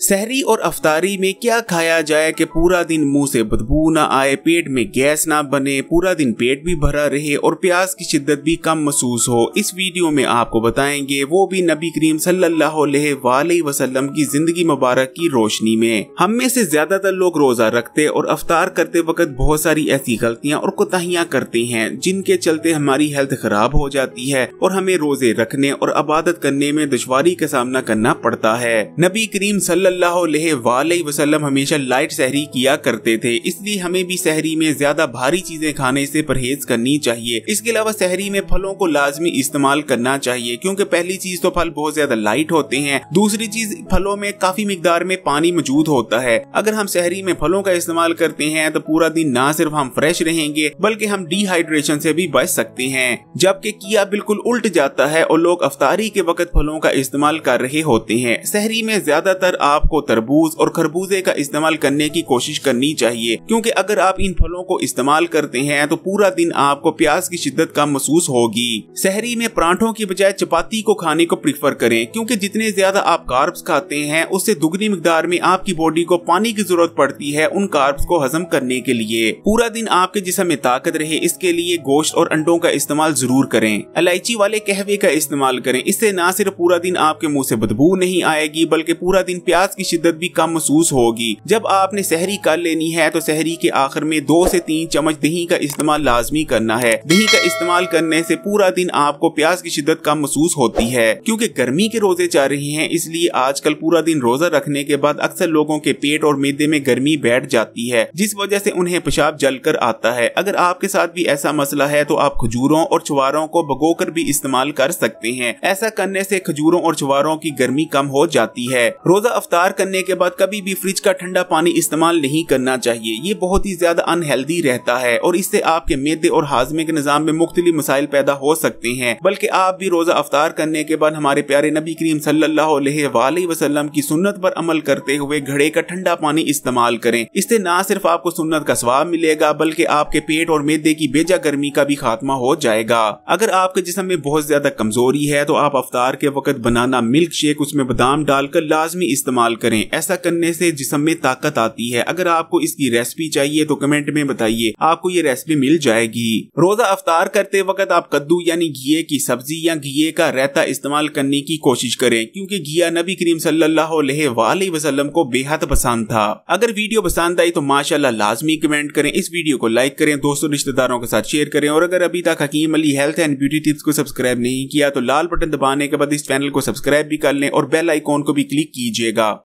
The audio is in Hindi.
सहरी और अफतारी में क्या खाया जाए कि पूरा दिन मुंह से बदबू ना आए पेट में गैस ना बने पूरा दिन पेट भी भरा रहे और प्यास की शिद्दत भी कम महसूस हो इस वीडियो में आपको बताएंगे वो भी नबी करीम सल्लल्लाहु अलैहि वसल्लम की जिंदगी मुबारक की रोशनी में हम में से ज्यादातर लोग रोजा रखते और अफतार करते वक्त बहुत सारी ऐसी गलतियाँ और कोताहियाँ करते हैं जिनके चलते हमारी हेल्थ खराब हो जाती है और हमें रोजे रखने और आबादत करने में दुशारी का सामना करना पड़ता है नबी करीम सल वसल्लम हमेशा लाइट सहरी किया करते थे इसलिए हमें भी सहरी में ज्यादा भारी चीजें खाने से परहेज करनी चाहिए इसके अलावा सहरी में फलों को लाजमी इस्तेमाल करना चाहिए क्योंकि पहली चीज तो फल बहुत ज्यादा लाइट होते हैं दूसरी चीज फलों में काफी मकदार में पानी मौजूद होता है अगर हम सहरी में फलों का इस्तेमाल करते हैं तो पूरा दिन ना सिर्फ हम फ्रेश रहेंगे बल्कि हम डिहाइड्रेशन से भी बच सकते हैं जबकि किया बिल्कुल उल्ट जाता है और लोग अफतारी के वक्त फलों का इस्तेमाल कर रहे होते हैं शहरी में ज्यादातर आपको तरबूज और खरबूजे का इस्तेमाल करने की कोशिश करनी चाहिए क्योंकि अगर आप इन फलों को इस्तेमाल करते हैं तो पूरा दिन आपको प्यास की शिद्दत कम महसूस होगी शहरी में परांठों की बजाय चपाती को खाने को प्रीफर करें क्योंकि जितने ज्यादा आप कार्ब्स खाते हैं उससे दुगनी मकदार में आपकी बॉडी को पानी की जरूरत पड़ती है उन कार्ब्स को हजम करने के लिए पूरा दिन आपके जिसम में ताकत रहे इसके लिए गोश्त और अंडों का इस्तेमाल जरूर करें इलायची वाले कहवे का इस्तेमाल करें इससे न सिर्फ पूरा दिन आपके मुँह ऐसी बदबू नहीं आएगी बल्कि पूरा दिन प्यास प्यास की शिद्दत भी कम महसूस होगी जब आपने सहरी कर लेनी है तो सहरी के आखिर में दो से तीन चम्मच दही का इस्तेमाल लाजमी करना है दही का इस्तेमाल करने से पूरा दिन आपको प्यास की शिद्दत कम महसूस होती है क्योंकि गर्मी के रोजे जा रहे हैं इसलिए आजकल पूरा दिन रोजा रखने के बाद अक्सर लोगों के पेट और मेदे में गर्मी बैठ जाती है जिस वजह से उन्हें पेशाब जल कर आता है अगर आपके साथ भी ऐसा मसला है तो आप खजूरों और छुआरों को भगो कर भी इस्तेमाल कर सकते हैं ऐसा करने से खजूरों और छुआरों की गर्मी कम हो जाती है रोजा अफ्तार इफ्तार करने के बाद कभी भी फ्रिज का ठंडा पानी इस्तेमाल नहीं करना चाहिए ये बहुत ही ज्यादा अनहेल्दी रहता है और इससे आपके मेदे और हाजमे के निज़ाम में मुख्तलि मसाइल पैदा हो सकते हैं बल्कि आप भी रोजा अफ्तार करने के बाद हमारे प्यारे नबी करीम सल्लल्लाहु की सुन्नत पर अमल करते हुए घड़े का ठंडा पानी इस्तेमाल करें इससे न सिर्फ आपको सुन्नत का स्वाब मिलेगा बल्कि आपके पेट और मेदे की बेजा गर्मी का भी खात्मा हो जाएगा अगर आपके जिसम में बहुत ज्यादा कमजोरी है तो आप अफ्तार के वक्त बनाना मिल्क शेक उसमें बादाम डालकर लाजमी इस्तेमाल इस्तेमाल करें ऐसा करने से जिसम में ताकत आती है अगर आपको इसकी रेसिपी चाहिए तो कमेंट में बताइए आपको ये रेसिपी मिल जाएगी रोजा अफ्तार करते वक्त आप कद्दू यानी घी की सब्जी या घी का रहता इस्तेमाल करने की कोशिश करें क्योंकि घिया नबी करीम सलम को बेहद पसंद था अगर वीडियो पसंद आई तो माशाला लाजमी कमेंट करें इस वीडियो को लाइक करें दोस्तों रिश्तेदारों के साथ शेयर करें और अगर अभी तक Hakim Ali health and beauty tips को सब्सक्राइब नहीं किया तो लाल बटन दबाने के बाद इस चैनल को सब्सक्राइब भी कर लें और बेल आइकॉन को भी क्लिक कीजिएगा